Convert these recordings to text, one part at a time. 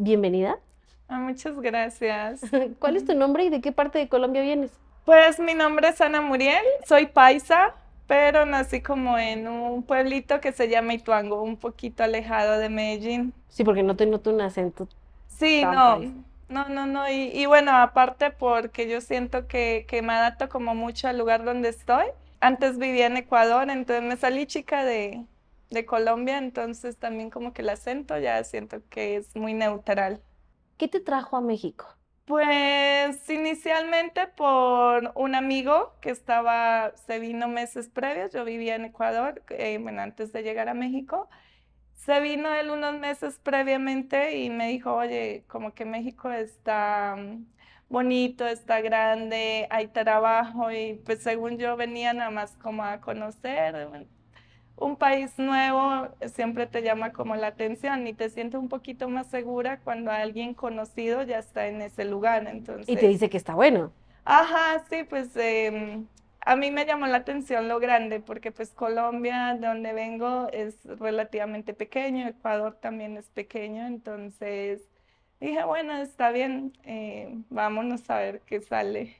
bienvenida. Ah, muchas gracias. ¿Cuál es tu nombre y de qué parte de Colombia vienes? Pues mi nombre es Ana Muriel, soy paisa, pero nací como en un pueblito que se llama Ituango, un poquito alejado de Medellín. Sí, porque no te noto un acento. Sí, no. No, no, no. Y, y, bueno, aparte porque yo siento que, que, me adapto como mucho al lugar donde estoy. Antes vivía en Ecuador, entonces me salí chica de, de Colombia, entonces también como que el acento ya siento que es muy neutral. ¿Qué te trajo a México? Pues inicialmente por un amigo que estaba, se vino meses previos, yo vivía en Ecuador, eh, bueno, antes de llegar a México. Se vino él unos meses previamente y me dijo, oye, como que México está mm, bonito, está grande, hay trabajo y pues según yo venía nada más como a conocer, un país nuevo siempre te llama como la atención y te sientes un poquito más segura cuando alguien conocido ya está en ese lugar. Entonces, y te dice que está bueno. Ajá, sí, pues em, a mí me llamó la atención lo grande, porque pues Colombia, de donde vengo, es relativamente pequeño, Ecuador también es pequeño, entonces dije, bueno, está bien, eh, vámonos a ver qué sale.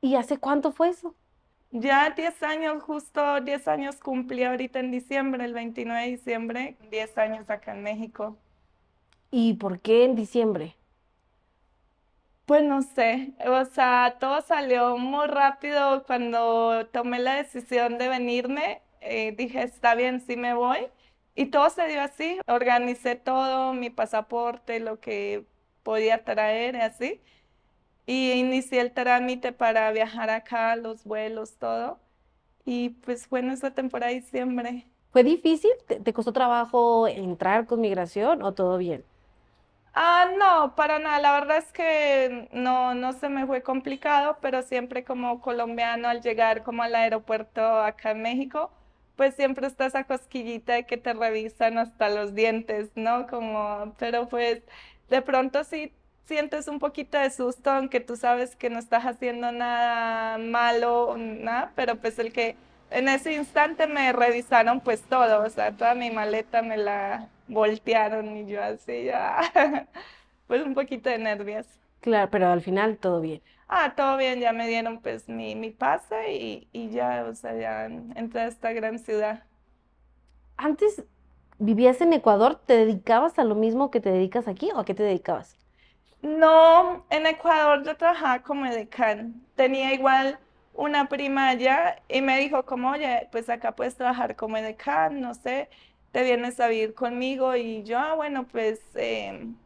¿Y hace cuánto fue eso? Ya 10 años, justo 10 años cumplí ahorita en diciembre, el 29 de diciembre, 10 años acá en México. ¿Y por qué en diciembre? Pues no sé, o sea, todo salió muy rápido cuando tomé la decisión de venirme. Eh, dije, está bien, sí me voy. Y todo se dio así, organicé todo, mi pasaporte, lo que podía traer, y así. Y inicié el trámite para viajar acá, los vuelos, todo. Y pues fue en esa temporada de diciembre. ¿Fue difícil? ¿Te, costó trabajo entrar con migración o todo bien? Ah, no, para nada. La verdad es que no, no se me fue complicado, pero siempre como colombiano al llegar como al aeropuerto acá en México, pues siempre está esa cosquillita de que te revisan hasta los dientes, ¿no? Como, pero pues de pronto sí sientes un poquito de susto, aunque tú sabes que no estás haciendo nada malo, nada, pero pues el que en ese instante me revisaron pues todo, o sea, toda mi maleta me la voltearon y yo así ya, pues un poquito de nervios. Claro, pero al final todo bien. Ah, todo bien, ya me dieron pues mi, pase y, y ya, o sea, ya entré a esta gran ciudad. Antes vivías en Ecuador, ¿te dedicabas a lo mismo que te dedicas aquí o a qué te dedicabas? No, en Ecuador yo trabajaba como edecán. Tenía igual una prima allá y me dijo como, oye, pues acá puedes trabajar como edecán, no sé, te vienes a vivir conmigo. Y yo, ah, bueno, pues em,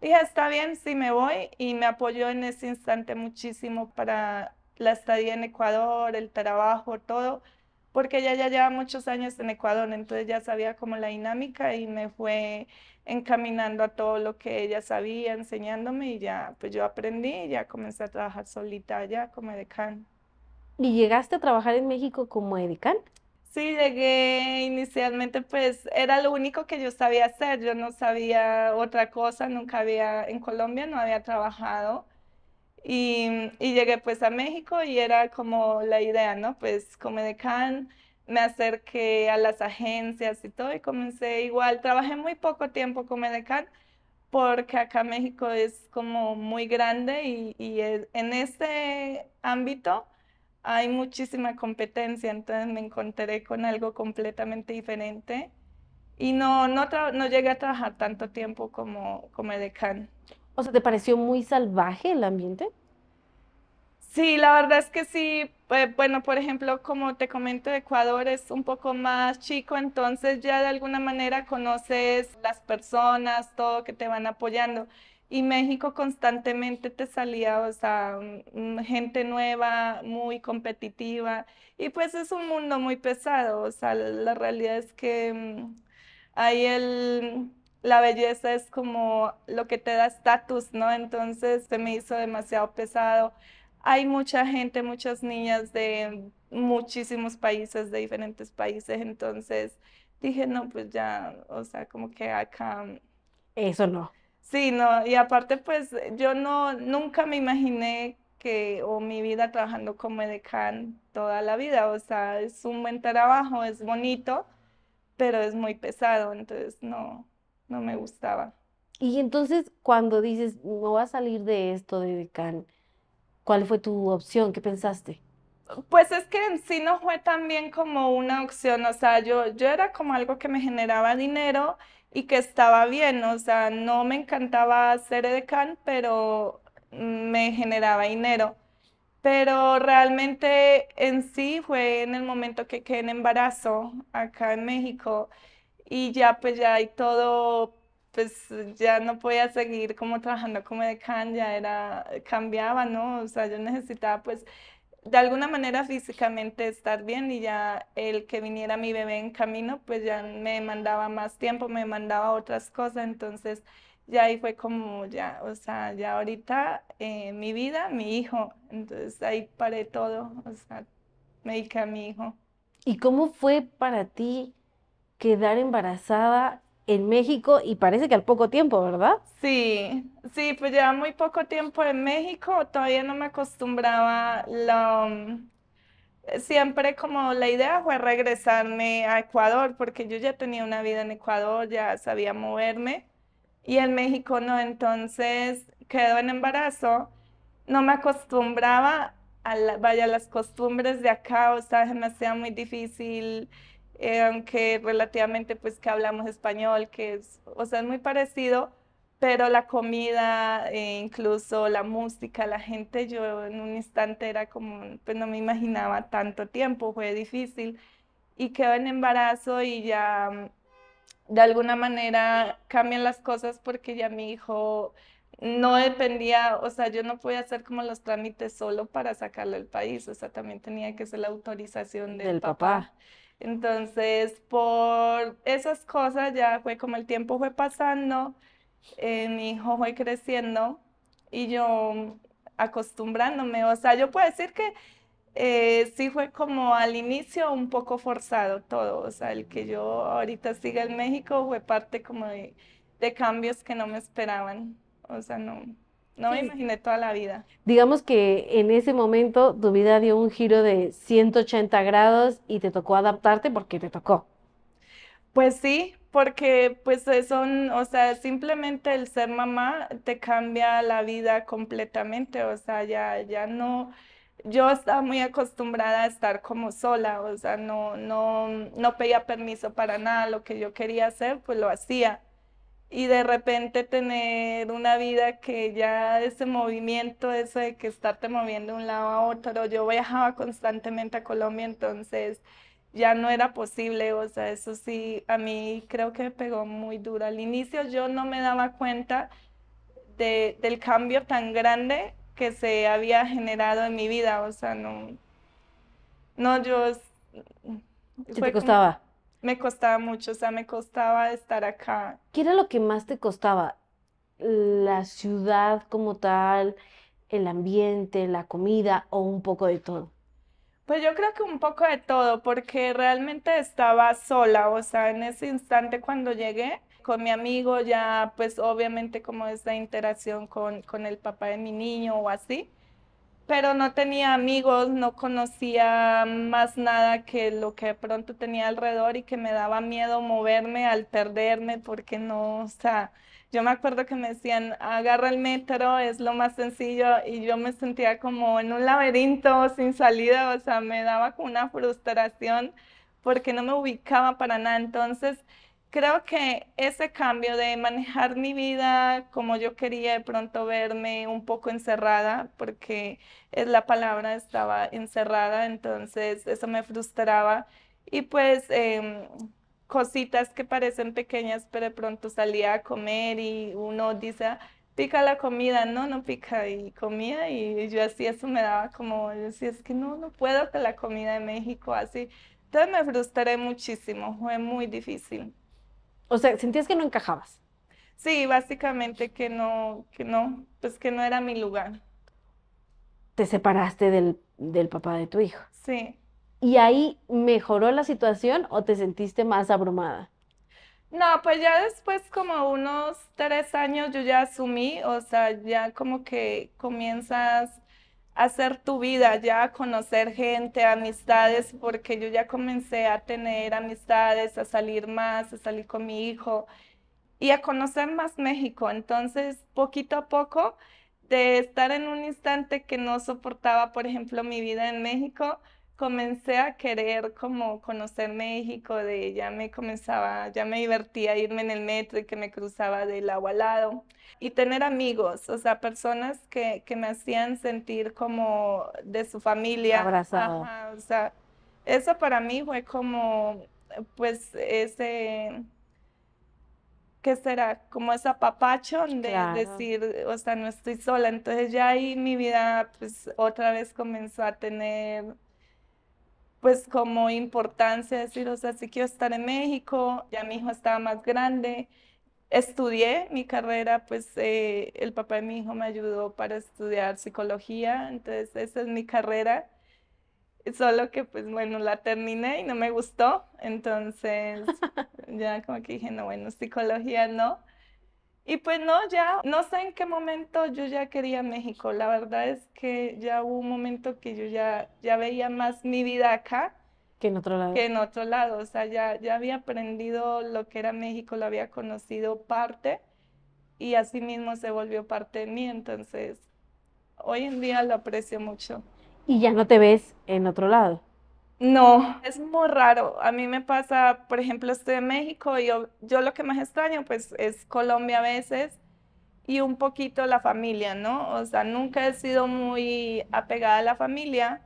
dije, está bien, sí me voy. Y me apoyó en ese instante muchísimo para la estadía en Ecuador, el trabajo, todo porque ella ya lleva muchos años en Ecuador, entonces ya sabía como la dinámica y me fue encaminando a todo lo que ella sabía, enseñándome y ya, pues yo aprendí y ya comencé a trabajar solita allá como edecán. ¿Y llegaste a trabajar en México como edecán? Sí, llegué inicialmente, pues era lo único que yo sabía hacer, yo no sabía otra cosa, nunca había, en Colombia no había trabajado y, llegué pues a México y era como la idea, ¿no? Pues decán me acerqué a las agencias y todo y comencé igual. Trabajé muy poco tiempo decán porque acá México es como muy grande y, e, en este ámbito hay muchísima competencia, entonces me encontré con algo completamente diferente y no, no, llegué a trabajar tanto tiempo como, como o sea, ¿te pareció muy salvaje el ambiente? Sí, la verdad es que sí. Eh, bueno, por ejemplo, como te comento, Ecuador es un poco más chico, entonces ya de alguna manera conoces las personas, todo que te van apoyando. Y México constantemente te salía, o sea, gente nueva, muy competitiva. Y pues es un mundo muy pesado, o sea, la realidad es que mm, hay el, la belleza es como lo que te da estatus, ¿no? Entonces se me hizo demasiado pesado. Hay mucha gente, muchas niñas de muchísimos países, de diferentes países, entonces dije, no, pues ya, o sea, como que acá... Eso no. Sí, no, y aparte pues yo no, nunca me imaginé que, o mi vida trabajando como edecán toda la vida, o sea, es un buen trabajo, es bonito, pero es muy pesado, entonces no, no me gustaba. Y entonces cuando dices, no voy a salir de esto de decán, ¿cuál fue tu opción? ¿Qué pensaste? Pues es que en sí no fue tan bien como una opción, o sea, yo, yo era como algo que me generaba dinero y que estaba bien, o sea, no me encantaba ser decan pero me generaba dinero. Pero realmente en sí fue en el momento que quedé en embarazo acá en México y ya pues ya hay todo, pues ya no podía seguir como trabajando como can, ya era, cambiaba, ¿no? O sea, yo necesitaba pues de alguna manera físicamente estar bien y ya el que viniera mi bebé en camino, pues ya me mandaba más tiempo, me mandaba otras cosas, entonces ya ahí fue como ya, o sea, ya ahorita eh, mi vida, mi hijo, entonces ahí paré todo, o sea, me dediqué a mi hijo. ¿Y cómo fue para ti quedar embarazada en México y parece que al poco tiempo, ¿verdad? Sí, sí, pues ya muy poco tiempo en México, todavía no me acostumbraba um, Siempre como la idea fue regresarme a Ecuador, porque yo ya tenía una vida en Ecuador, ya sabía moverme, y en México no, entonces quedo en embarazo, no me acostumbraba a vaya, las costumbres de acá, o sea, me sea muy difícil eh, aunque relativamente pues que hablamos español, que es, o sea, es muy parecido, pero la comida, eh, incluso la música, la gente, yo en un instante era como, pues no me imaginaba tanto tiempo, fue difícil. Y quedo en embarazo y ya mm, de alguna manera cambian las cosas porque ya mi hijo no dependía, o sea, yo no podía hacer como los trámites solo para sacarlo del país, o sea, también tenía que ser la autorización del, papá. Entonces, por esas cosas ya fue como el tiempo fue pasando, eh, mi hijo fue creciendo y yo mm, acostumbrándome. O sea, yo puedo decir que eh, sí fue como al inicio un poco forzado todo. O sea, el que yo ahorita siga en México fue parte como de cambios que no me esperaban. O sea, no, no me imaginé toda la vida. Digamos que en ese momento tu vida dio un giro de 180 grados y te tocó adaptarte porque te tocó. Pues sí, porque pues eh, son, o sea, simplemente el ser mamá te cambia la vida completamente, o sea, ya, ya no, yo estaba muy acostumbrada a estar como sola, o sea, no, no, no pedía permiso para nada, lo que yo quería hacer, pues lo hacía y de repente tener una vida que ya ese movimiento, eso de que estarte moviendo de un lado a otro, yo viajaba constantemente a Colombia, entonces ya no era posible, o sea, eso sí, a mí creo que me pegó muy duro. Al inicio yo no me daba cuenta de, del cambio tan grande que se había generado en mi vida, o sea, no, no, yo... ¿Qué te costaba? me costaba mucho, o sea, me costaba estar acá. ¿Qué era lo que más te costaba? ¿La ciudad como tal, el ambiente, la comida o un poco de todo? Pues yo creo que un poco de todo, porque realmente estaba sola, o sea, en ese instante cuando llegué con mi amigo, ya pues obviamente como esta interacción con, con el papá de mi niño o así, pero no tenía amigos, no conocía más nada que lo que de pronto tenía alrededor y que me daba miedo moverme al perderme porque no, o sea, yo me acuerdo que me decían, agarra el metro, es lo más sencillo y yo me sentía como en un laberinto sin salida, o sea, me daba como una frustración porque no me ubicaba para nada. Entonces, creo que ese cambio de manejar mi vida como yo quería de pronto verme un poco encerrada, porque es la palabra, estaba encerrada, entonces eso me frustraba. Y pues em, cositas que parecen pequeñas, pero de pronto salía a comer y uno dice, ah, pica la comida, no, no pica, y comía y yo así eso me daba como, yo decía, es que no, no puedo que la comida de México así. Entonces me frustré muchísimo, fue muy difícil. O sea, sentías que no encajabas. Sí, básicamente que no, que no, pues que no era mi lugar. Te separaste del, del papá de tu hijo. Sí. ¿Y ahí mejoró la situación o te sentiste más abrumada? No, pues ya después como unos tres años yo ya asumí, o sea, ya como que comienzas hacer tu vida, ya conocer gente, amistades, porque yo ya comencé a tener amistades, a salir más, a salir con mi hijo y a conocer más México. Entonces, poquito a poco, de estar en un instante que no soportaba, por ejemplo, mi vida en México, comencé a querer como conocer México, de ya me comenzaba, ya me divertía irme en el metro y que me cruzaba del lado al lado y tener amigos, o sea, personas que, que me hacían sentir como de su familia. Abrazado. o sea, eso para mí fue como, pues, ese, ¿qué será? Como esa apapacho de decir, o sea, no estoy sola. Entonces ya ahí mi vida, pues, otra vez comenzó a tener pues como importancia decir, o sea, sí quiero estar en México, ya mi hijo estaba más grande, estudié mi carrera, pues eh, el papá de mi hijo me ayudó para estudiar psicología, entonces esa es mi carrera, solo que pues bueno, la terminé y no me gustó, entonces ya como que dije, no, bueno, psicología no. Y pues no, ya no sé en qué momento yo ya quería México. La verdad es que ya hubo un momento que yo ya, ya veía más mi vida acá. Que en otro lado. Que en otro lado. O sea, ya, ya había aprendido lo que era México, lo había conocido parte y así mismo se volvió parte de mí. Entonces, hoy en día lo aprecio mucho. ¿Y ya no te ves en otro lado? No, es muy raro. A mí me pasa, por ejemplo, estoy en México y yo, yo lo que más extraño pues es Colombia a veces y un poquito la familia, ¿no? O sea, nunca he sido muy apegada a la familia,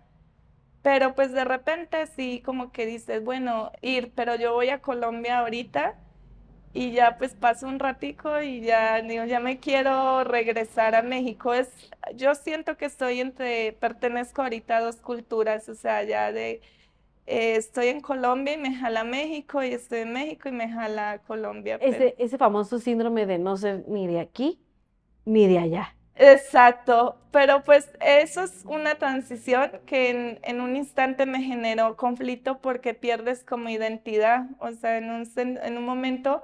pero pues de repente sí como que dices, bueno, ir, pero yo voy a Colombia ahorita y ya pues paso un ratico y ya digo, ya me quiero regresar a México. Es, yo siento que estoy entre, pertenezco ahorita a dos culturas, o sea, ya de eh, estoy en Colombia y me jala México, y estoy en México y me jala Colombia. Ese, ese famoso síndrome de no ser ni de aquí ni de allá. Exacto, pero pues eso es una transición que en, en, un instante me generó conflicto porque pierdes como identidad, o sea, en un, en un momento,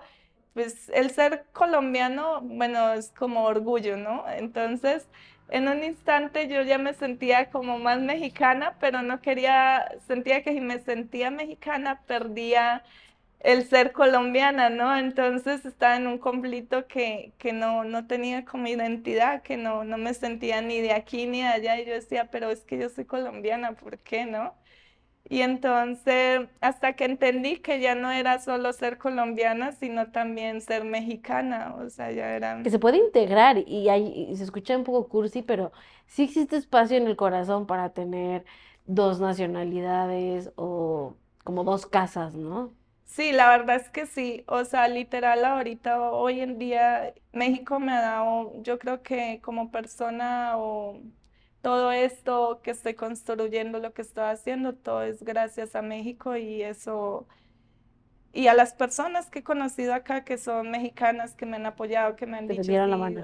pues el ser colombiano, bueno, es como orgullo, ¿no? Entonces, en un instante yo ya me sentía como más mexicana, pero no quería, sentía que si me sentía mexicana perdía el ser colombiana, ¿no? Entonces estaba en un conflicto que, que no, no tenía como identidad, que no, no me sentía ni de aquí ni de allá, y yo decía, pero es que yo soy colombiana, ¿por qué no? Y entonces, hasta que entendí que ya no era solo ser colombiana, sino también ser mexicana, o sea, ya era... Que se puede integrar y, hay, se escucha un poco cursi, pero sí existe espacio en el corazón para tener dos nacionalidades o como dos casas, ¿no? Sí, la verdad es que sí, o sea, literal ahorita, hoy en día, México me ha dado, yo creo que como persona o todo esto que estoy construyendo, lo que estoy haciendo, todo es gracias a México y eso, y a las personas que he conocido acá que son mexicanas, que me han apoyado, que me han dicho,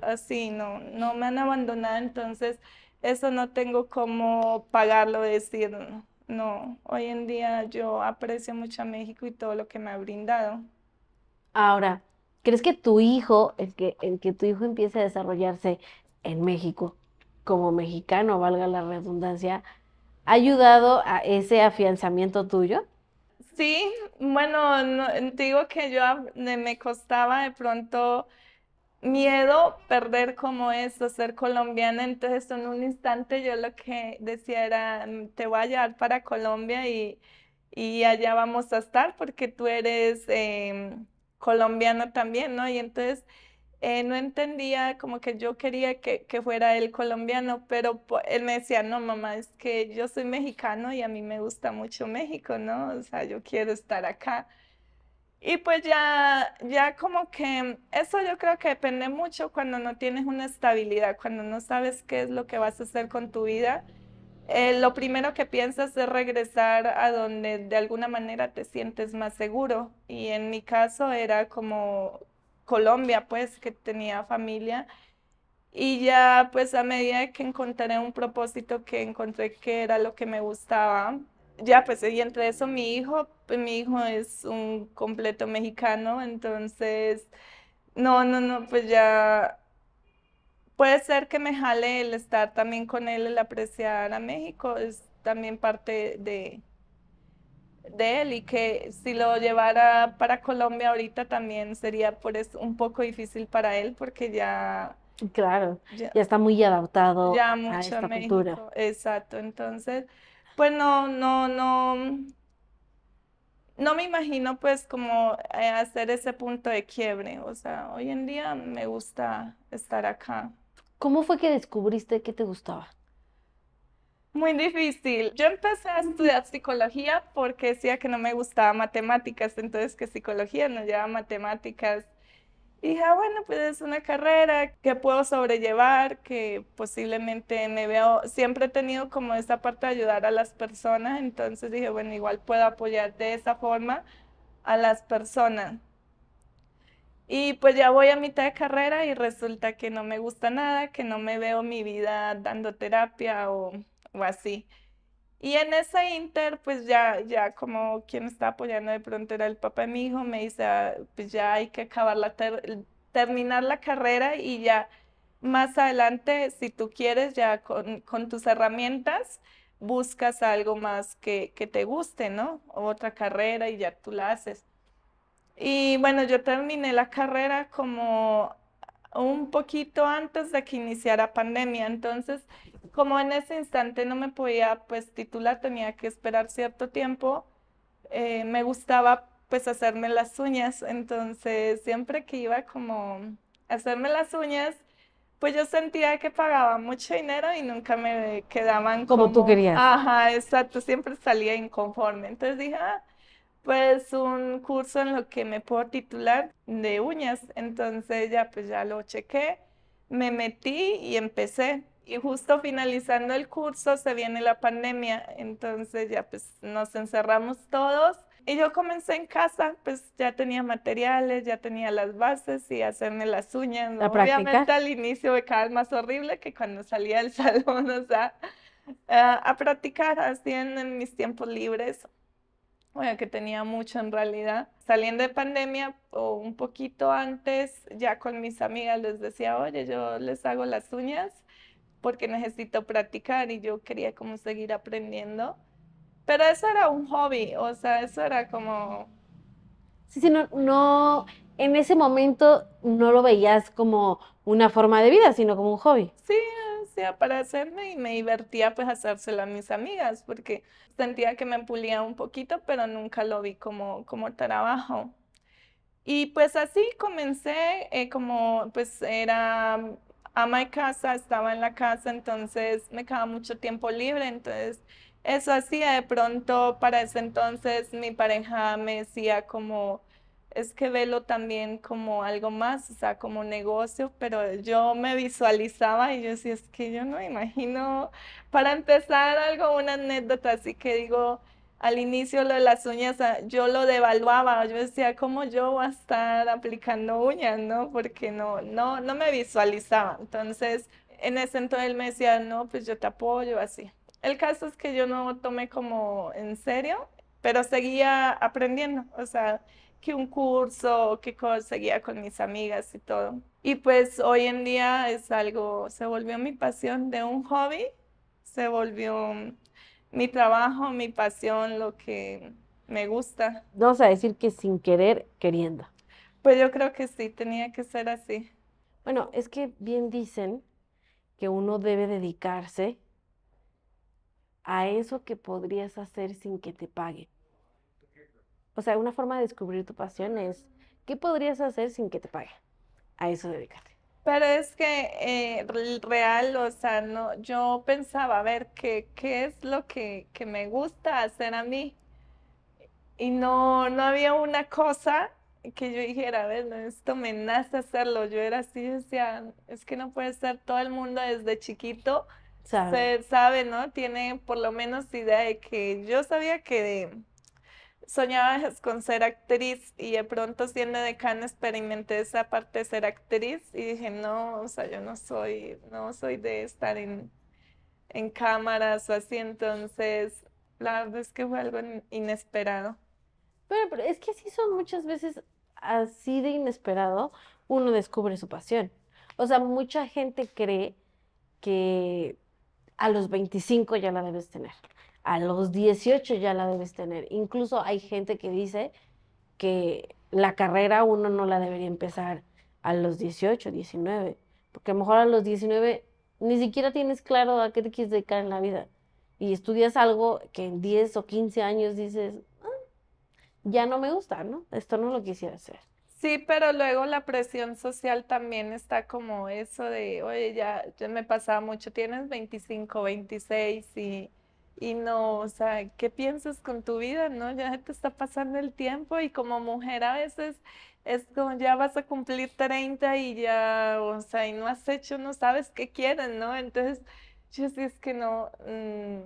así, ah, no, no me han abandonado, entonces eso no tengo cómo pagarlo, decir, no, hoy en día yo aprecio mucho a México y todo lo que me ha brindado. Ahora, ¿crees que tu hijo, el que, el que tu hijo empiece a desarrollarse en México, como mexicano, valga la redundancia, ha ayudado a ese afianzamiento tuyo? Sí, bueno, digo que yo me costaba de pronto miedo perder como eso, ser colombiana, entonces en un instante yo lo que decía era, mm, te voy a llevar para Colombia y, allá vamos a estar porque tú eres colombiana em, colombiano también, ¿no? Y entonces eh, no entendía como que yo quería que, fuera el colombiano, pero él me decía, no, mamá, es que yo soy mexicano y a mí me gusta mucho México, ¿no? O sea, yo quiero estar acá. Y pues ya, ya como que eso yo creo que depende mucho cuando no tienes una estabilidad, cuando no sabes qué es lo que vas a hacer con tu vida. Eh, lo primero que piensas es regresar a donde de alguna manera te sientes más seguro. Y en mi caso era como Colombia, pues, que tenía familia. Y ya, pues, a medida que encontré un propósito que encontré que era lo que me gustaba, ya, pues, y entre eso mi hijo, pues, mi hijo es un completo mexicano, entonces, no, no, no, pues ya puede ser que me jale el estar también con él, el apreciar a México, es también parte de, de él y que si lo llevara para Colombia ahorita también sería por eso un poco difícil para él porque ya claro ya, está muy adaptado ya mucho a esta cultura exacto entonces pues no no no no me imagino pues como eh, hacer ese punto de quiebre o sea hoy en día me gusta estar acá cómo fue que descubriste que te gustaba muy difícil. Yo empecé a estudiar psicología porque decía que no me gustaba matemáticas, entonces que psicología no lleva matemáticas. Y dije, ah, bueno, pues es una carrera que puedo sobrellevar, que posiblemente me veo, siempre he tenido como esa parte de ayudar a las personas, entonces dije, bueno, igual puedo apoyar de esa forma a las personas. Y pues ya voy a mitad de carrera y resulta que no me gusta nada, que no me veo mi vida dando terapia o o así. Y en esa inter, pues ya, ya como quien está apoyando de pronto era el papá de mi hijo, me dice, ah, pues ya hay que acabar la terminar la carrera y ya más adelante, si tú quieres, ya con, con tus herramientas, buscas algo más que, que, te guste, ¿no? Otra carrera y ya tú la haces. Y bueno, yo terminé la carrera como un poquito antes de que iniciara pandemia, entonces como en ese instante no me podía pues titular, tenía que esperar cierto tiempo, eh, me gustaba pues hacerme las uñas, entonces siempre que iba como hacerme las uñas, pues yo sentía que pagaba mucho dinero y nunca me quedaban como, como tú querías. Ajá, exacto, siempre salía inconforme. Entonces dije, ah, pues un curso en lo que me puedo titular de uñas. Entonces ya pues ya lo chequé, me metí y empecé y justo finalizando el curso se viene la pandemia, entonces ya pues nos encerramos todos y yo comencé en casa, pues ya tenía materiales, ya tenía las bases y hacerme las uñas. Obviamente al inicio me cada más horrible que cuando salía del salón, o sea, eh, a practicar así en, mis tiempos libres. Bueno, que tenía mucho en realidad. Saliendo de pandemia o un poquito antes, ya con mis amigas les decía, oye, yo les hago las uñas porque necesito practicar y yo quería como seguir aprendiendo. Pero eso era un hobby, o sea, eso era como... Sí, sí, no, no, en ese momento no lo veías como una forma de vida, sino como un hobby. Sí, o sea, para hacerme y me divertía pues hacérselo a mis amigas, porque sentía que me pulía un poquito, pero nunca lo vi como, como trabajo. Y pues así comencé, eh, como pues era a mi casa, estaba en la casa, entonces me quedaba mucho tiempo libre, entonces eso hacía de pronto para ese entonces mi pareja me decía como es que velo también como algo más, o sea, como negocio, pero yo me visualizaba y yo decía, es que yo no imagino, para empezar algo, una anécdota, así que digo, al inicio lo de las uñas, ah, yo lo devaluaba, yo decía, ¿cómo yo voy a estar aplicando uñas, no? Porque no, no, no me visualizaba. Entonces, en ese entonces él me decía, no, pues yo te apoyo, así. El caso es que yo no tomé como en serio, pero seguía aprendiendo, o sea, que un curso, que conseguía con mis amigas y todo. Y pues hoy en día es algo, se volvió mi pasión de un hobby, se volvió mi trabajo, mi pasión, lo que me gusta. Vamos a decir que sin querer, queriendo. Pues yo creo que sí, tenía que ser así. Bueno, es que bien dicen que uno debe dedicarse a eso que podrías hacer sin que te pague. O sea, una forma de descubrir tu pasión es, ¿qué podrías hacer sin que te pague. A eso dedicarte. Pero es que eh, real, o sea, no, yo pensaba, a ver, ¿qué, qué es lo que, me gusta hacer a mí? Y no, no había una cosa que yo dijera, a ver, esto me nace hacerlo. Yo era así, decía, es que no puede ser todo el mundo desde chiquito. Se sabe, ¿no? Tiene por lo menos idea de que yo sabía que soñaba con ser actriz y de pronto siendo decana experimenté esa parte de ser actriz y dije, no, o sea, yo no soy, no soy de estar en, cámaras o así, entonces la verdad es que fue algo inesperado. Pero, pero es que así son muchas veces así de inesperado, uno descubre su pasión. O sea, mucha gente cree que a los 25 ya la debes tener a los 18 ya la debes tener. Incluso hay gente que dice que la carrera uno no la debería empezar a los 18, 19, porque a lo mejor a los 19 ni siquiera tienes claro a qué te quieres dedicar en la vida y estudias algo que en 10 o 15 años dices, ah, ya no me gusta, ¿no? Esto no lo quisiera hacer. Sí, pero luego la presión social también está como eso de, oye, ya, ya me pasaba mucho, tienes 25, 26 y y no, o sea, ¿qué piensas con tu vida? No, ya te está pasando el tiempo y como mujer a veces es como ya vas a cumplir 30 y ya, o sea, y no has hecho, no sabes qué quieren, ¿no? Entonces, yo sí es que no, mm,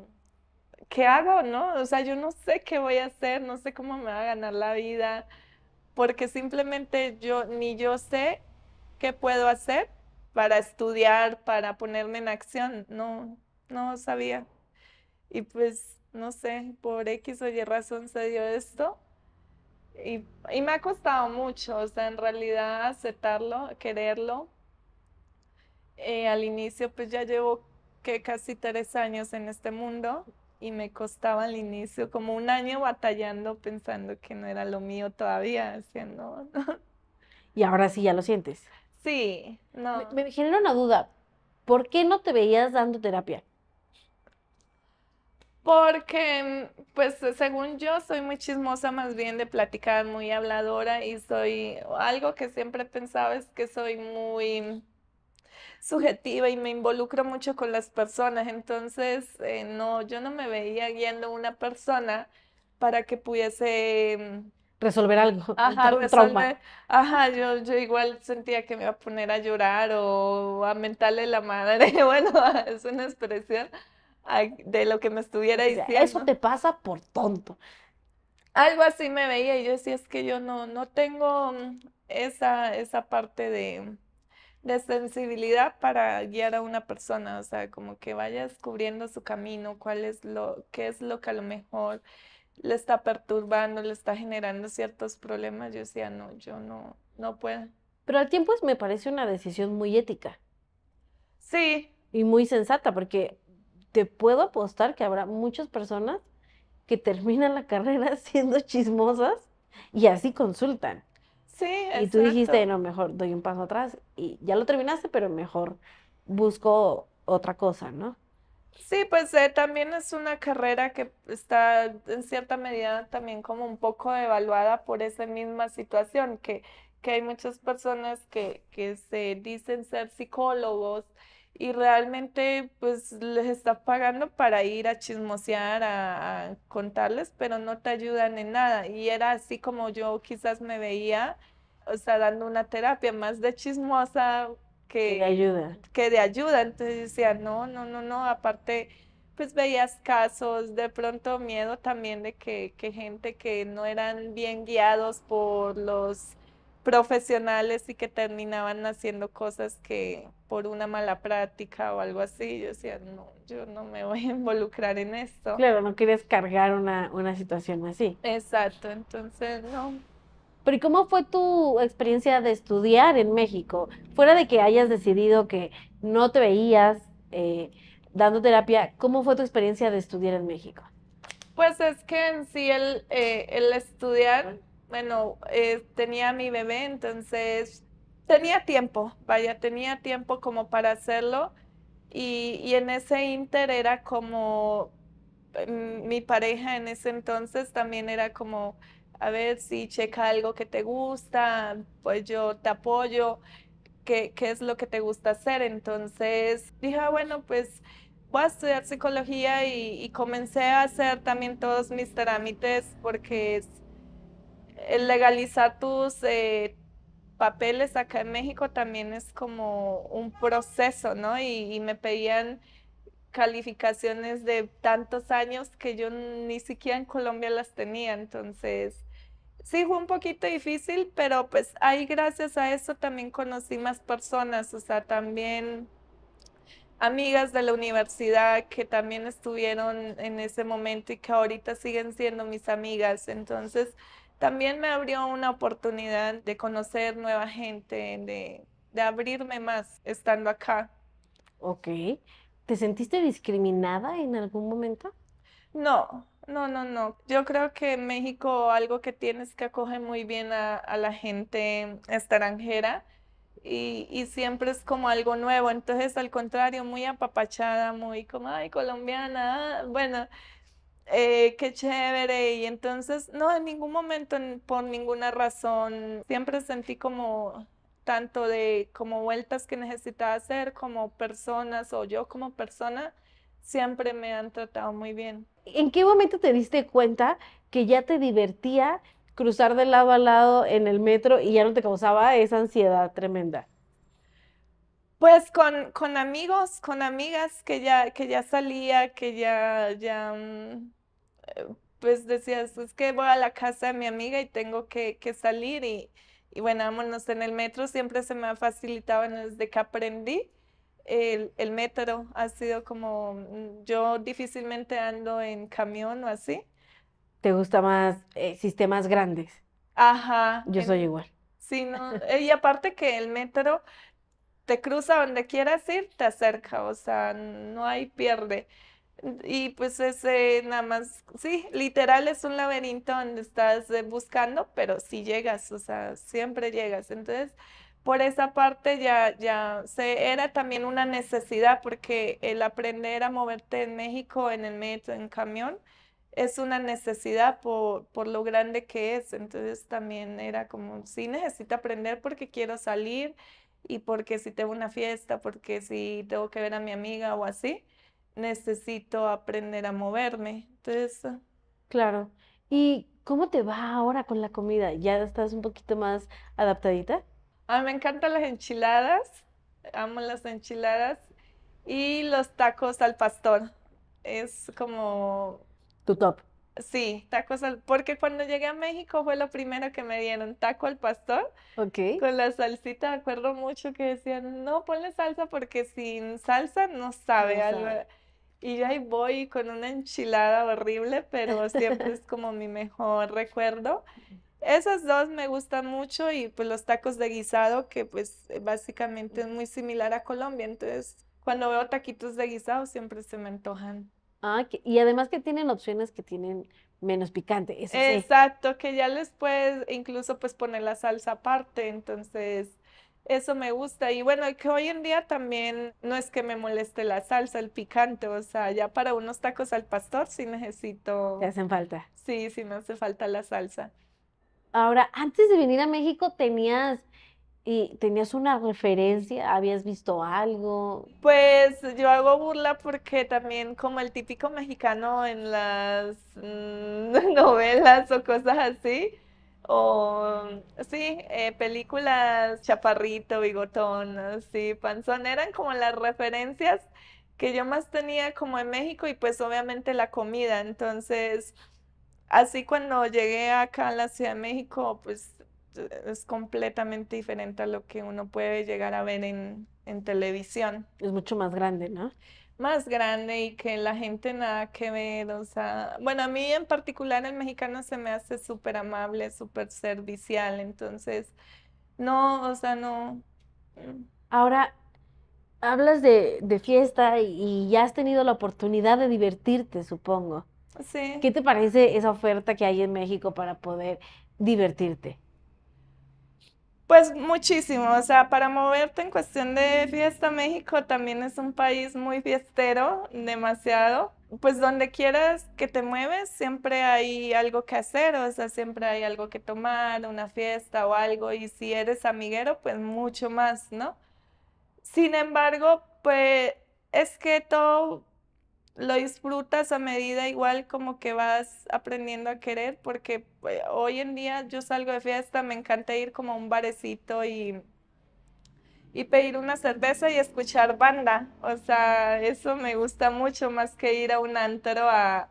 ¿qué hago, no? O sea, yo no sé qué voy a hacer, no sé cómo me va a ganar la vida, porque simplemente yo, ni yo sé qué puedo hacer para estudiar, para ponerme en acción, no, no sabía. Y pues, no sé, por X o Y razón se dio esto. Y, me ha costado mucho, o sea, en realidad aceptarlo, quererlo. Eh, al inicio, pues ya llevo que casi tres años en este mundo y me costaba al inicio como un año batallando pensando que no era lo mío todavía, haciendo Y ahora sí ya lo sientes. Sí, no. Me, me genera una duda. ¿Por qué no te veías dando terapia? Porque, pues, según yo, soy muy chismosa más bien de platicar, muy habladora y soy, algo que siempre he pensado es que soy muy subjetiva y me involucro mucho con las personas. Entonces, eh, no, yo no me veía guiando una persona para que pudiese mm, resolver algo, ajá, un resolver, Ajá, yo, yo igual sentía que me iba a poner a llorar o a mentarle la madre, bueno, es una expresión de lo que me estuviera diciendo. eso te pasa por tonto. Algo así me veía y yo decía, es que yo no, no tengo mm, esa, esa parte de, sensibilidad para guiar a una persona, o sea, como que vaya descubriendo su camino, cuál es lo, qué es lo que a lo mejor le está perturbando, le está generando ciertos problemas. Yo decía, no, yo no, no puedo. Pero al tiempo me parece una decisión muy ética. Sí. Y muy sensata, porque te puedo apostar que habrá muchas personas que terminan la carrera siendo chismosas y así consultan. Sí, exacto. Y tú dijiste, no, mejor doy un paso atrás y ya lo terminaste, pero mejor busco otra cosa, ¿no? Sí, pues eh, también es una carrera que está en cierta medida también como un poco evaluada por esa misma situación, que, que hay muchas personas que, que se dicen ser psicólogos y realmente pues les está pagando para ir a chismosear, a, contarles, pero no te ayudan en nada. Y era así como yo quizás me veía, o sea, dando una terapia más de chismosa que, de ayuda. Que de Entonces decía, no, no, no, no, aparte pues veías casos, de pronto miedo también de que gente que no eran bien guiados por los profesionales y que terminaban haciendo cosas que, por una mala práctica o algo así. Yo decía, no, yo no me voy a involucrar en esto. Claro, no quieres cargar una, situación así. Exacto, entonces no. Pero ¿y cómo fue tu experiencia de estudiar en México? Fuera de que hayas decidido que no te veías eh, dando terapia, ¿cómo fue tu experiencia de estudiar en México? Pues es que en sí el, eh, el estudiar, bueno, eh, tenía mi bebé, entonces tenía tiempo, vaya, tenía tiempo como para hacerlo y, en ese inter era como mm, mi pareja en ese entonces también era como, a ver si checa algo que te gusta, pues yo te apoyo, ¿qué, es lo que te gusta hacer? Entonces dije, ah, bueno, pues voy a estudiar psicología y, comencé a hacer también todos mis trámites porque es, el legalizar tus... Eh, papeles acá en México también es como un proceso, ¿no? Y, me pedían calificaciones de tantos años que yo ni siquiera en Colombia las tenía, entonces sí fue un poquito difícil, pero pues ahí gracias a eso también conocí más personas, o sea, también amigas de la universidad que también estuvieron en ese momento y que ahorita siguen siendo mis amigas. Entonces, también me abrió una oportunidad de conocer nueva gente, de, abrirme más estando acá. Ok. ¿Te sentiste discriminada en algún momento? No, no, no, no. Yo creo que en México algo que tienes que acoge muy bien a, la gente extranjera y, siempre es como algo nuevo. Entonces, al contrario, muy apapachada, muy como, ay, colombiana, ah, bueno. Eh, qué chévere. Y entonces, no, en ningún momento, por ninguna razón, siempre sentí como tanto de como vueltas que necesitaba hacer, como personas o yo como persona, siempre me han tratado muy bien. ¿En qué momento te diste cuenta que ya te divertía cruzar de lado a lado en el metro y ya no te causaba esa ansiedad tremenda? Pues con, con amigos, con amigas que ya, que ya salía, que ya, mm, pues decías, es que voy a la casa de mi amiga y tengo que, salir y, y bueno, vámonos en el metro, siempre se me ha facilitado desde que aprendí. El, el, metro ha sido como, mm, yo difícilmente ando en camión o así. ¿Te gusta más eh, sistemas grandes? Ajá. Yo soy igual. Sí, no, eh, y aparte que el metro te cruza donde quieras ir, te acerca, o sea, no hay pierde. Y pues ese nada más, sí, literal es un laberinto donde estás eh, buscando, pero sí llegas, o sea, siempre llegas. Entonces, por esa parte ya, ya se, era también una necesidad porque el aprender a moverte en México en el metro, en camión, es una necesidad por, por lo grande que es. Entonces también era como, sí, necesito aprender porque quiero salir y porque si tengo una fiesta, porque si tengo que ver a mi amiga o así necesito aprender a moverme. Entonces... Ah. Claro. ¿Y cómo te va ahora con la comida? ¿Ya estás un poquito más adaptadita? A mí me encantan las enchiladas, amo las enchiladas y los tacos al pastor. Es como... Tu top. Sí, tacos al... Porque cuando llegué a México fue lo primero que me dieron, taco al pastor. Ok. Con la salsita, me acuerdo mucho que decían, no, ponle salsa porque sin salsa no sabe. No sabe. Algo y yo ahí voy con una enchilada horrible, pero siempre es como mi mejor recuerdo. Esas dos me gustan mucho y pues los tacos de guisado, que pues básicamente es muy similar a Colombia. Entonces, cuando veo taquitos de guisado, siempre se me antojan. Ah, y además que tienen opciones que tienen menos picante. Exacto, que ya les puedes incluso pues poner la salsa aparte. Entonces, eso me gusta. Y bueno, que hoy en día también no es que me moleste la salsa, el picante, o sea, ya para unos tacos al pastor sí necesito... Te hacen falta. Sí, sí me hace falta la salsa. Ahora, antes de venir a México tenías... ¿Y eh, tenías una referencia? ¿Habías visto algo? Pues yo hago burla porque también como el típico mexicano en las mm, novelas o cosas así, o sí, eh, películas chaparrito, bigotón, sí, panzón, eran como las referencias que yo más tenía como en México y pues obviamente la comida. Entonces, así cuando llegué acá a la Ciudad de México, pues es completamente diferente a lo que uno puede llegar a ver en televisión. Es mucho más grande, ¿no? más grande y que la gente nada que ver, o sea, bueno, a mí en particular el mexicano se me hace súper amable, súper servicial, entonces, no, o sea, no. Ahora, hablas de, de fiesta y, ya has tenido la oportunidad de divertirte, supongo. Sí. ¿Qué te parece esa oferta que hay en México para poder divertirte? Pues muchísimo, o sea, para moverte en cuestión de mm. fiesta, México también es un país muy fiestero, demasiado. Pues donde quieras que te mueves, siempre hay algo que hacer, o sea, siempre hay algo que tomar, una fiesta o algo, y si eres amiguero, pues mucho más, ¿no? Sin embargo, pues es que todo lo disfrutas a medida igual como que vas aprendiendo a querer, porque eh, hoy en día yo salgo de fiesta, me encanta ir como a un barecito y, y pedir una cerveza y escuchar banda. O sea, eso me gusta mucho más que ir a un antro a,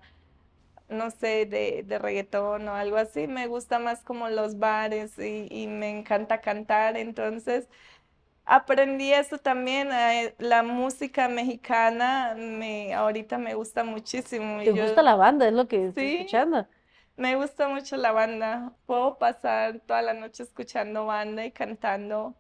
no sé, de, de reggaetón o algo así. Me gusta más como los bares y, y me encanta cantar, entonces aprendí esto también. Eh, la música mexicana me, ahorita me gusta muchísimo. ¿Te gusta la banda? Es lo que estoy escuchando. Me gusta mucho la banda. Puedo pasar toda la noche escuchando banda y cantando.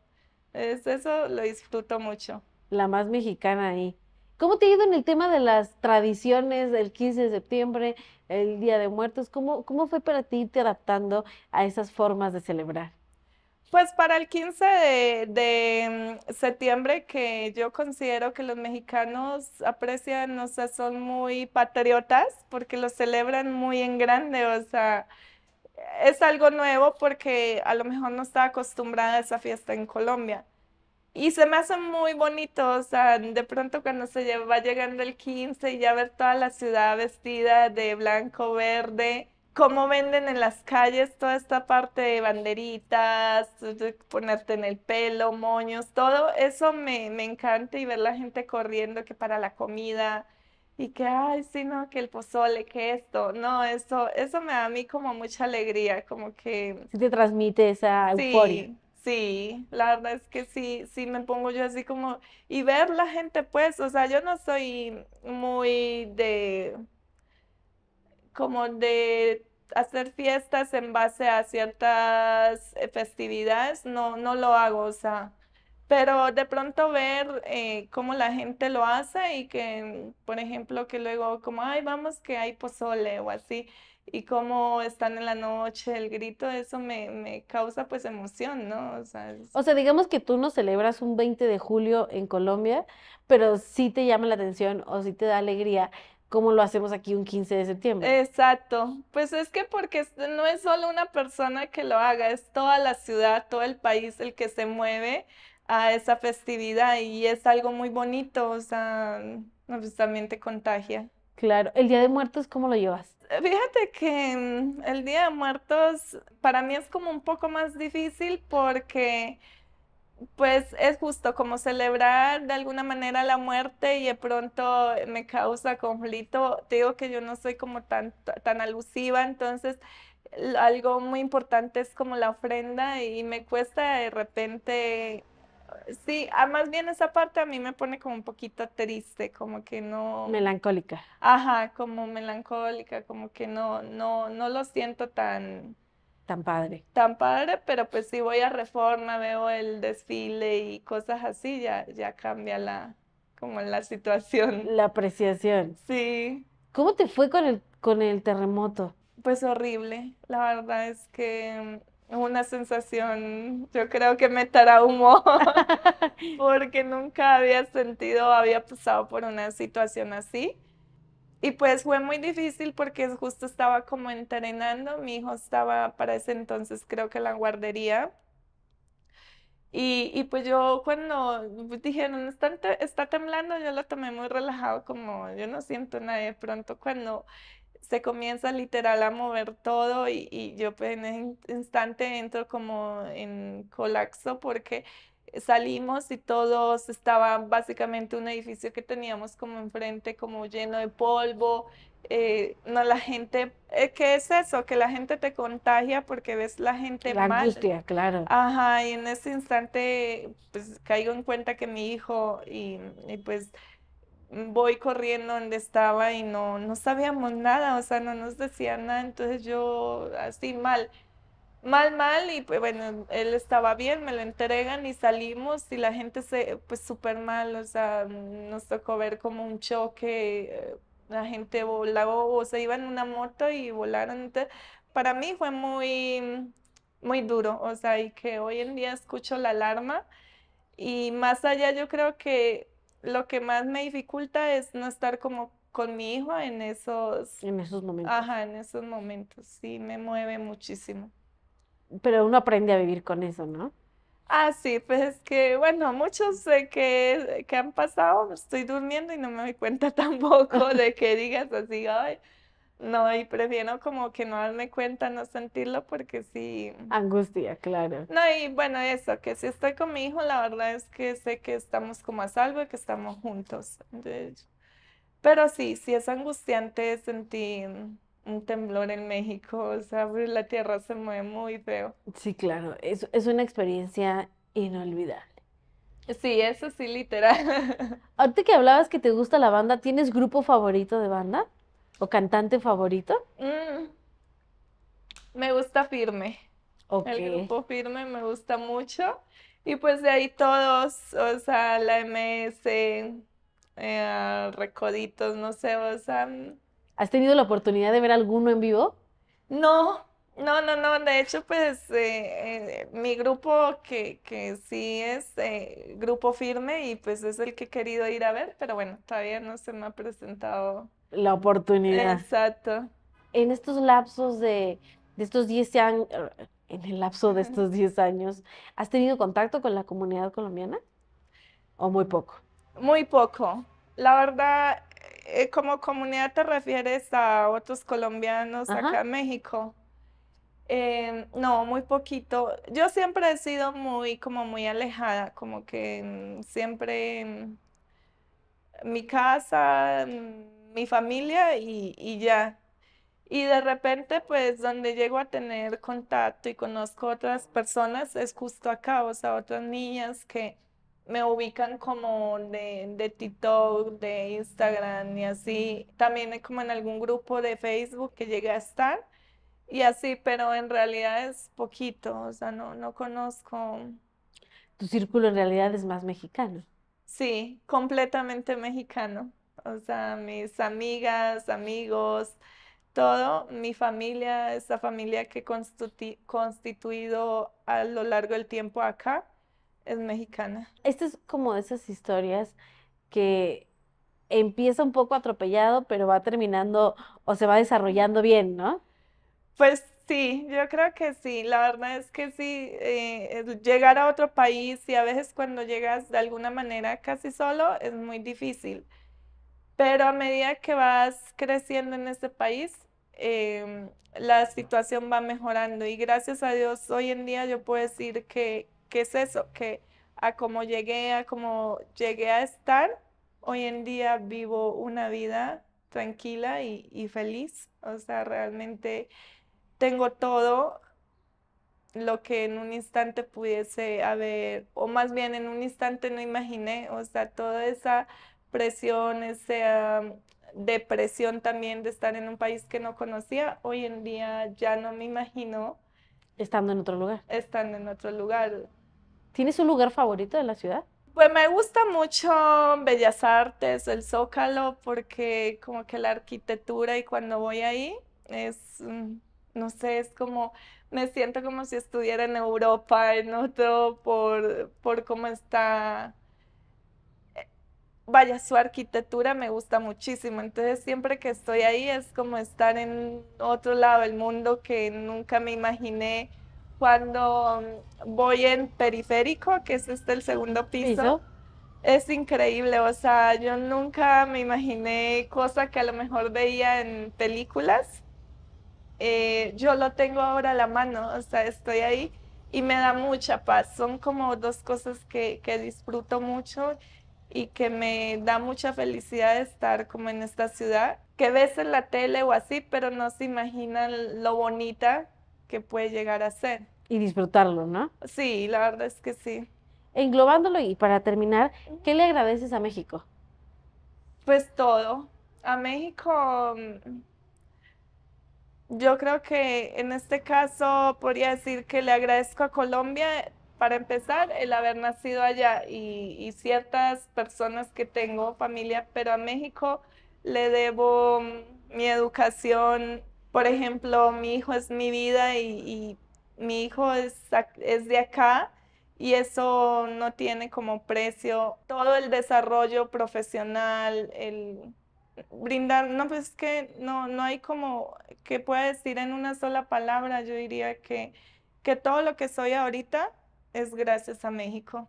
Es, eso lo disfruto mucho. La más mexicana ahí. ¿Cómo te ha ido en el tema de las tradiciones del 15 de septiembre, el Día de Muertos? ¿Cómo, cómo fue para ti irte adaptando a esas formas de celebrar? Pues para el 15 de, mm, septiembre, que yo considero que los mexicanos aprecian, o sea, son muy patriotas porque lo celebran muy en grande, o sea, es algo nuevo porque a lo mejor no está acostumbrada a esa fiesta en Colombia. Y se me hace muy bonito, o sea, de pronto cuando se va llegando el 15 y ya ver toda la ciudad vestida de blanco, verde, cómo venden en las calles toda esta parte de banderitas, ponerte en el pelo, moños, todo eso me, encanta y ver la gente corriendo que para la comida y que, ay, sí, no, que el pozole, que esto, no, eso, eso me da a mí como mucha alegría, como que... Sí te transmite esa euforia. Sí, sí, la verdad es que sí, sí me pongo yo así como, y ver la gente pues, o sea, yo no soy muy de como de hacer fiestas en base a ciertas eh, festividades, no, no lo hago, o sea, pero de pronto ver eh, cómo la gente lo hace y que, por ejemplo, que luego como, ay, vamos que hay pozole o así, y cómo están en la noche, el grito, eso me, me causa pues emoción, ¿no? O sea, o sea, digamos que tú no celebras un 20 de julio en Colombia, pero sí te llama la atención o sí te da alegría como lo hacemos aquí un 15 de septiembre. Exacto, pues es que porque no es solo una persona que lo haga, es toda la ciudad, todo el país el que se mueve a esa festividad y es algo muy bonito, o sea, pues también te contagia. Claro, el Día de Muertos, ¿cómo lo llevas? Eh, fíjate que mm, el Día de Muertos para mí es como un poco más difícil porque pues es justo como celebrar de alguna manera la muerte y de pronto me causa conflicto. Te digo que yo no soy como tan, tan alusiva, entonces algo muy importante es como la ofrenda y me cuesta de repente, sí, ah, más bien esa parte a mí me pone como un poquito triste, como que no... Melancólica. Ajá, como melancólica, como que no, no, no lo siento tan Tan padre. Tan padre, pero pues si voy a Reforma, veo el desfile y cosas así, ya, ya cambia la, como la situación. La apreciación. Sí. ¿Cómo te fue con el, con el terremoto? Pues horrible. La verdad es que es mm, una sensación, yo creo que me traumó, porque nunca había sentido, había pasado por una situación así. Y pues fue muy difícil porque justo estaba como entrenando, mi hijo estaba para ese entonces creo que en la guardería. Y, pues yo cuando dijeron, está, está temblando, yo lo tomé muy relajado, como yo no siento nada. De pronto cuando se comienza literal a mover todo y, y yo pues, en ese instante entro como en colapso porque salimos y todos estaban básicamente un edificio que teníamos como enfrente, como lleno de polvo. Eh, no, la gente, eh, ¿qué es eso? Que la gente te contagia porque ves la gente la mal. angustia, claro. Ajá, y en ese instante, pues caigo en cuenta que mi hijo y, y pues voy corriendo donde estaba y no, no sabíamos nada, o sea, no nos decían nada, entonces yo así mal mal, mal, y pues bueno, él estaba bien, me lo entregan y salimos y la gente se, pues súper mal, o sea, nos tocó ver como un choque, eh, la gente volaba o se iba en una moto y volaron, entonces, para mí fue muy, muy duro, o sea, y que hoy en día escucho la alarma y más allá yo creo que lo que más me dificulta es no estar como con mi hijo en esos... En esos momentos. Ajá, en esos momentos, sí, me mueve muchísimo pero uno aprende a vivir con eso, ¿no? Ah, sí, pues es que, bueno, muchos sé que, que han pasado, estoy durmiendo y no me doy cuenta tampoco de que digas así, ay, no, y prefiero como que no darme cuenta, no sentirlo, porque sí. Angustia, claro. No, y bueno, eso, que si estoy con mi hijo, la verdad es que sé que estamos como a salvo y que estamos juntos. Pero sí, sí es angustiante sentir un temblor en México, o sea, pues, la tierra se mueve muy feo. Sí, claro, es, es una experiencia inolvidable. Sí, eso sí, literal. Ahorita que hablabas que te gusta la banda, ¿tienes grupo favorito de banda? ¿O cantante favorito? Mm, me gusta Firme. Okay. El grupo Firme me gusta mucho. Y pues de ahí todos, o sea, la MS, eh, Recoditos, no sé, o sea, mm, ¿Has tenido la oportunidad de ver alguno en vivo? No, no, no, no. De hecho, pues eh, eh, mi grupo, que, sí es eh, grupo firme y pues es el que he querido ir a ver, pero bueno, todavía no se me ha presentado la oportunidad. Exacto. En estos lapsos de, de estos 10 años, en el lapso de estos 10 años, ¿has tenido contacto con la comunidad colombiana? ¿O muy poco? Muy poco. La verdad, eh, como comunidad te refieres a otros colombianos acá en México. Eh, no, muy poquito. Yo siempre he sido muy, como muy alejada, como que mm, siempre mm, mi casa, mm, mi familia y, y ya. Y de repente, pues donde llego a tener contacto y conozco otras personas es justo acá, o sea, otras niñas que, me ubican como de, de, TikTok, de Instagram y así. También como en algún grupo de Facebook que llegué a estar y así, pero en realidad es poquito, o sea, no, no conozco. Tu círculo en realidad es más mexicano. Sí, completamente mexicano. O sea, mis amigas, amigos, todo, mi familia, esa familia que he constituido a lo largo del tiempo acá es mexicana. Esta es como de esas historias que empieza un poco atropellado, pero va terminando o se va desarrollando bien, ¿no? Pues sí, yo creo que sí. La verdad es que sí, eh, llegar a otro país y a veces cuando llegas de alguna manera casi solo es muy difícil. Pero a medida que vas creciendo en ese país, em, la situación va mejorando y gracias a Dios hoy en día yo puedo decir que ¿Qué es eso? Que a como llegué, a como llegué a estar, hoy en día vivo una vida tranquila y, y feliz. O sea, realmente tengo todo lo que en un instante pudiese haber, o más bien en un instante no imaginé, o sea, toda esa presión, esa depresión también de estar en un país que no conocía, hoy en día ya no me imagino. Estando en otro lugar. Estando en otro lugar. ¿Tienes un lugar favorito de la ciudad? Pues me gusta mucho Bellas Artes, el Zócalo, porque como que la arquitectura y cuando voy ahí es, mm, no sé, es como, me siento como si estuviera en Europa, en otro, por, por cómo está eh, vaya, su arquitectura me gusta muchísimo. Entonces, siempre que estoy ahí es como estar en otro lado del mundo que nunca me imaginé cuando mm, voy en periférico, que es este el segundo piso. Es increíble, o sea, yo nunca me imaginé cosa que a lo mejor veía en películas. Eh, yo lo tengo ahora a la mano, o sea, estoy ahí y me da mucha paz. Son como dos cosas que, disfruto mucho y que me da mucha felicidad estar como en esta ciudad, que ves en la tele o así, pero no se imaginan lo bonita que puede llegar a ser. Y disfrutarlo, ¿no? Sí, la verdad es que sí. Englobándolo y para terminar, ¿qué le agradeces a México? Pues todo. A México, mm, yo creo que en este caso podría decir que le agradezco a Colombia, para empezar, el haber nacido allá y, y ciertas personas que tengo, familia, pero a México le debo mm, mi educación por ejemplo, mi hijo es mi vida y, mi hijo es, es de acá y eso no tiene como precio todo el desarrollo profesional, el brindar, no, pues que no, no hay como que pueda decir en una sola palabra, yo diría que, que todo lo que soy ahorita es gracias a México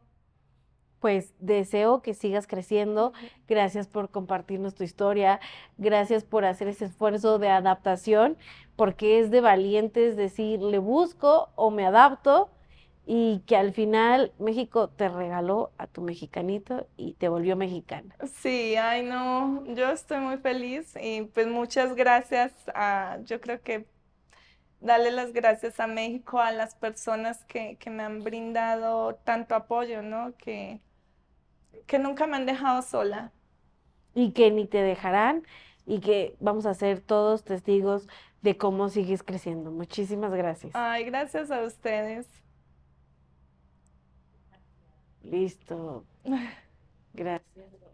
pues deseo que sigas creciendo. Gracias por compartirnos tu historia. Gracias por hacer ese esfuerzo de adaptación, porque es de valientes decir, le busco o me adapto y que al final México te regaló a tu mexicanito y te volvió mexicana. Sí, ay no, yo estoy muy feliz y pues muchas gracias a, yo creo que darle las gracias a México, a las personas que, que me han brindado tanto apoyo, ¿no? Que, que nunca me han dejado sola. Y que ni te dejarán y que vamos a ser todos testigos de cómo sigues creciendo. Muchísimas gracias. Ay, gracias a ustedes. Listo. Gracias.